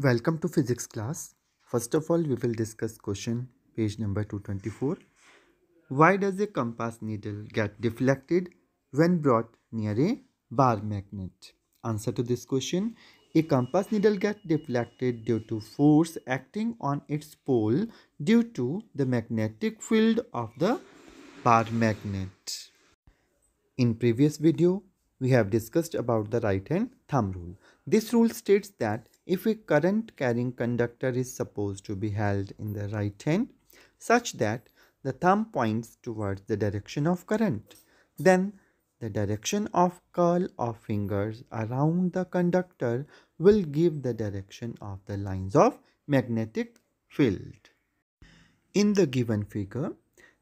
Welcome to physics class. First of all, we will discuss question page number 224. Why does a compass needle get deflected when brought near a bar magnet? Answer to this question. A compass needle gets deflected due to force acting on its pole due to the magnetic field of the bar magnet. In previous video, we have discussed about the right hand thumb rule. This rule states that if a current carrying conductor is supposed to be held in the right hand such that the thumb points towards the direction of current, then the direction of curl of fingers around the conductor will give the direction of the lines of magnetic field. In the given figure,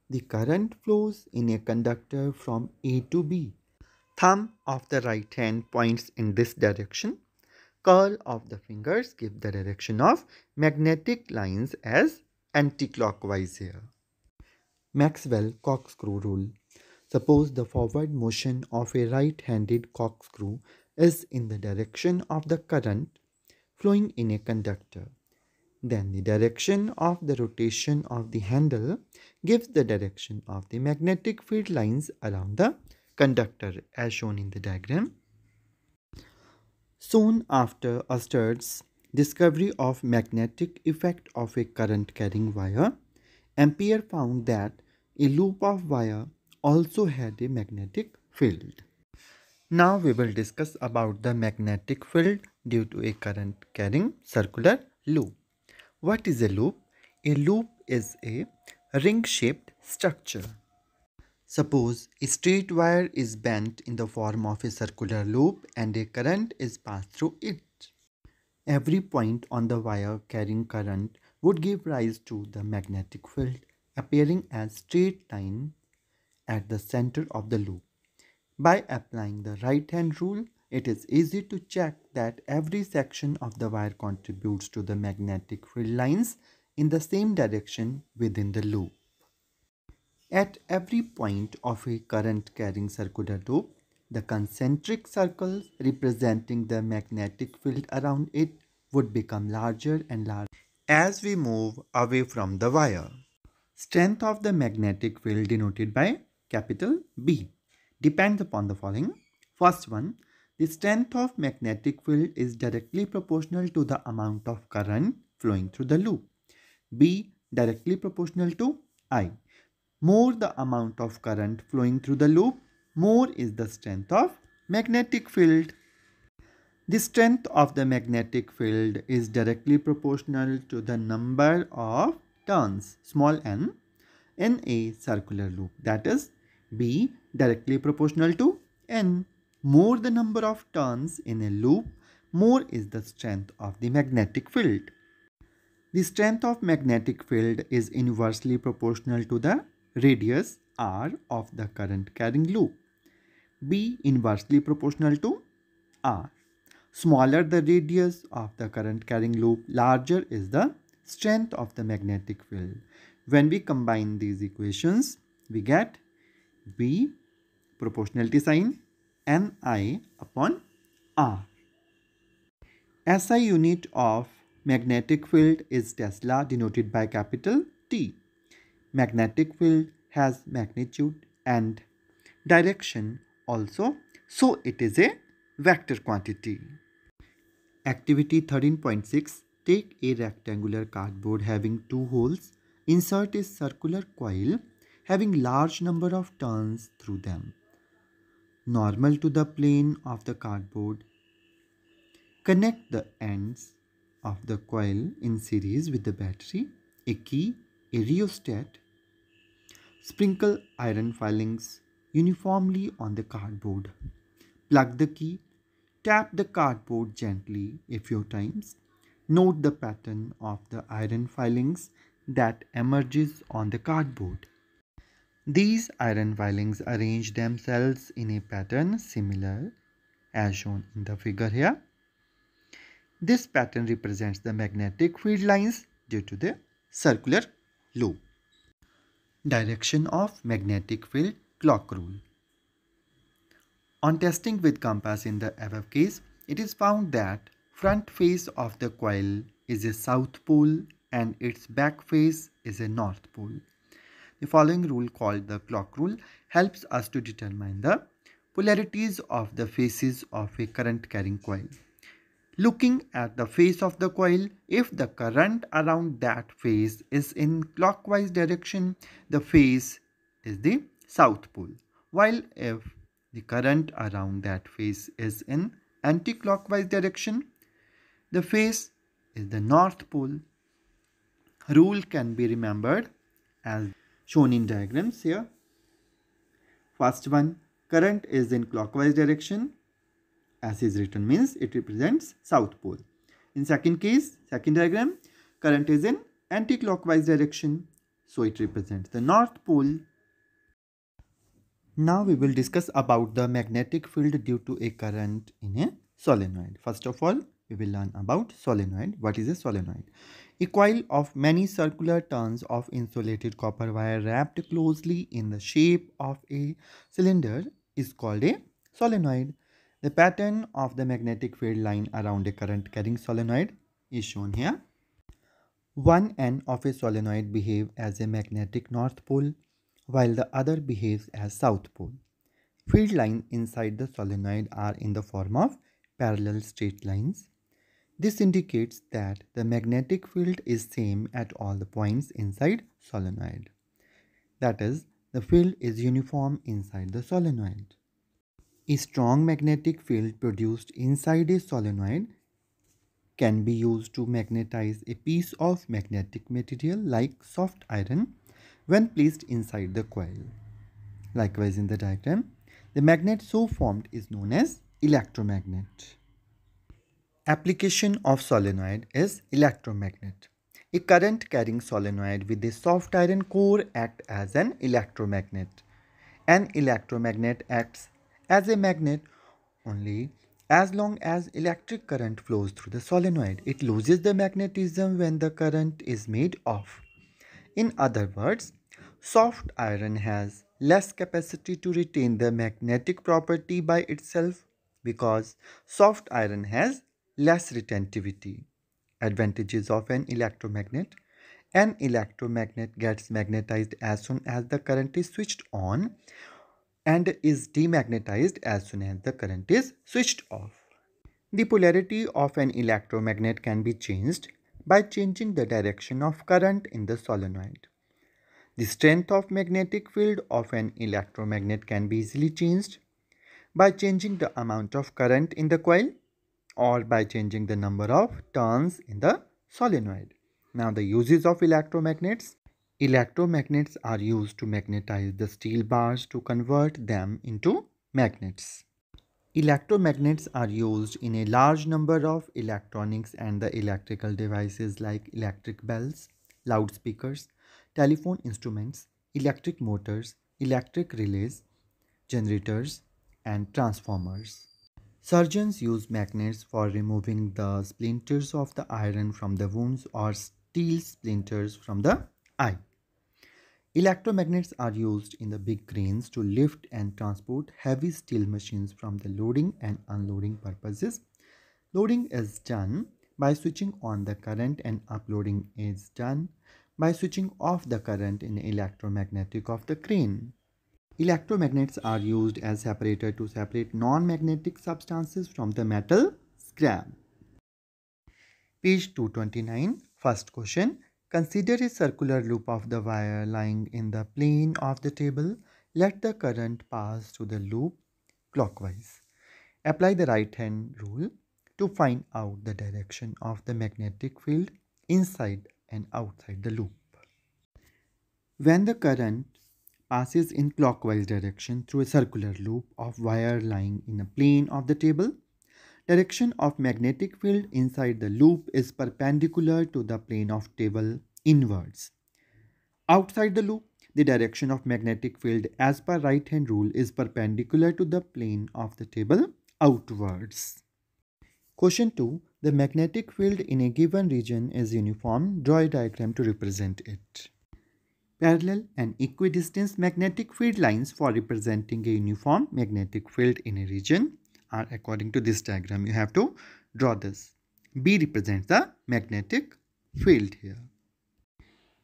the current flows in a conductor from A to B. Thumb of the right hand points in this direction curl of the fingers give the direction of magnetic lines as anticlockwise here. Maxwell corkscrew rule. Suppose the forward motion of a right-handed corkscrew is in the direction of the current flowing in a conductor. Then the direction of the rotation of the handle gives the direction of the magnetic field lines around the conductor as shown in the diagram Soon after Ostert's discovery of magnetic effect of a current carrying wire, Ampere found that a loop of wire also had a magnetic field. Now we will discuss about the magnetic field due to a current carrying circular loop. What is a loop? A loop is a ring-shaped structure Suppose a straight wire is bent in the form of a circular loop and a current is passed through it. Every point on the wire carrying current would give rise to the magnetic field appearing as straight line at the center of the loop. By applying the right hand rule, it is easy to check that every section of the wire contributes to the magnetic field lines in the same direction within the loop. At every point of a current carrying circular loop, the concentric circles representing the magnetic field around it would become larger and larger as we move away from the wire. Strength of the magnetic field denoted by capital B depends upon the following. First one, the strength of magnetic field is directly proportional to the amount of current flowing through the loop. B directly proportional to I more the amount of current flowing through the loop, more is the strength of magnetic field. The strength of the magnetic field is directly proportional to the number of turns small n in a circular loop that is b directly proportional to n. More the number of turns in a loop, more is the strength of the magnetic field. The strength of magnetic field is inversely proportional to the radius r of the current carrying loop. B inversely proportional to r. Smaller the radius of the current carrying loop, larger is the strength of the magnetic field. When we combine these equations, we get B proportionality sign Ni upon R. SI unit of magnetic field is Tesla denoted by capital T magnetic field has magnitude and direction also so it is a vector quantity. Activity 13.6 Take a rectangular cardboard having two holes. Insert a circular coil having large number of turns through them. Normal to the plane of the cardboard. Connect the ends of the coil in series with the battery. A key a rheostat, sprinkle iron filings uniformly on the cardboard, plug the key, tap the cardboard gently a few times, note the pattern of the iron filings that emerges on the cardboard. These iron filings arrange themselves in a pattern similar as shown in the figure here. This pattern represents the magnetic field lines due to the circular Low Direction of magnetic field clock rule. On testing with compass in the above case, it is found that front face of the coil is a south pole and its back face is a north pole. The following rule called the clock rule helps us to determine the polarities of the faces of a current carrying coil looking at the face of the coil if the current around that face is in clockwise direction the face is the south pole while if the current around that face is in anti-clockwise direction the face is the north pole rule can be remembered as shown in diagrams here first one current is in clockwise direction as is written means it represents south pole. In second case, second diagram, current is in anti-clockwise direction. So it represents the north pole. Now we will discuss about the magnetic field due to a current in a solenoid. First of all, we will learn about solenoid. What is a solenoid? A coil of many circular turns of insulated copper wire wrapped closely in the shape of a cylinder is called a solenoid. The pattern of the magnetic field line around a current carrying solenoid is shown here. One end of a solenoid behaves as a magnetic north pole while the other behaves as south pole. Field lines inside the solenoid are in the form of parallel straight lines. This indicates that the magnetic field is same at all the points inside solenoid. That is, the field is uniform inside the solenoid. A strong magnetic field produced inside a solenoid can be used to magnetize a piece of magnetic material like soft iron when placed inside the coil. Likewise in the diagram, the magnet so formed is known as electromagnet. Application of solenoid is electromagnet. A current carrying solenoid with a soft iron core acts as an electromagnet. An electromagnet acts as a magnet only as long as electric current flows through the solenoid. It loses the magnetism when the current is made off. In other words, soft iron has less capacity to retain the magnetic property by itself because soft iron has less retentivity. Advantages of an electromagnet An electromagnet gets magnetized as soon as the current is switched on and is demagnetized as soon as the current is switched off. The polarity of an electromagnet can be changed by changing the direction of current in the solenoid. The strength of magnetic field of an electromagnet can be easily changed by changing the amount of current in the coil or by changing the number of turns in the solenoid. Now the uses of electromagnets. Electromagnets are used to magnetize the steel bars to convert them into magnets. Electromagnets are used in a large number of electronics and the electrical devices like electric bells, loudspeakers, telephone instruments, electric motors, electric relays, generators, and transformers. Surgeons use magnets for removing the splinters of the iron from the wounds or steel splinters from the eye. Electromagnets are used in the big cranes to lift and transport heavy steel machines from the loading and unloading purposes. Loading is done by switching on the current and uploading is done by switching off the current in electromagnetic of the crane. Electromagnets are used as separator to separate non-magnetic substances from the metal scrap. Page 229, first question. Consider a circular loop of the wire lying in the plane of the table. Let the current pass through the loop clockwise. Apply the right hand rule to find out the direction of the magnetic field inside and outside the loop. When the current passes in clockwise direction through a circular loop of wire lying in a plane of the table, Direction of magnetic field inside the loop is perpendicular to the plane of table inwards. Outside the loop, the direction of magnetic field as per right hand rule is perpendicular to the plane of the table outwards. Question 2. The magnetic field in a given region is uniform. Draw a diagram to represent it. Parallel and equidistant magnetic field lines for representing a uniform magnetic field in a region are according to this diagram. You have to draw this. B represents the magnetic field here.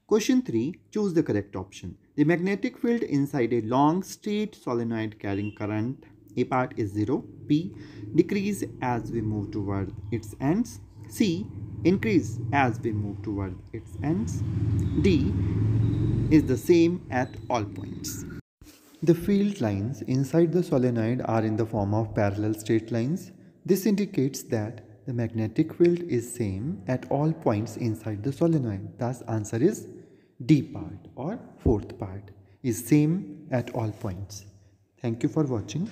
Question 3. Choose the correct option. The magnetic field inside a long straight solenoid carrying current A part is 0, B decrease as we move toward its ends, C increase as we move toward its ends, D is the same at all points. The field lines inside the solenoid are in the form of parallel straight lines. This indicates that the magnetic field is same at all points inside the solenoid. Thus answer is D part or fourth part is same at all points. Thank you for watching.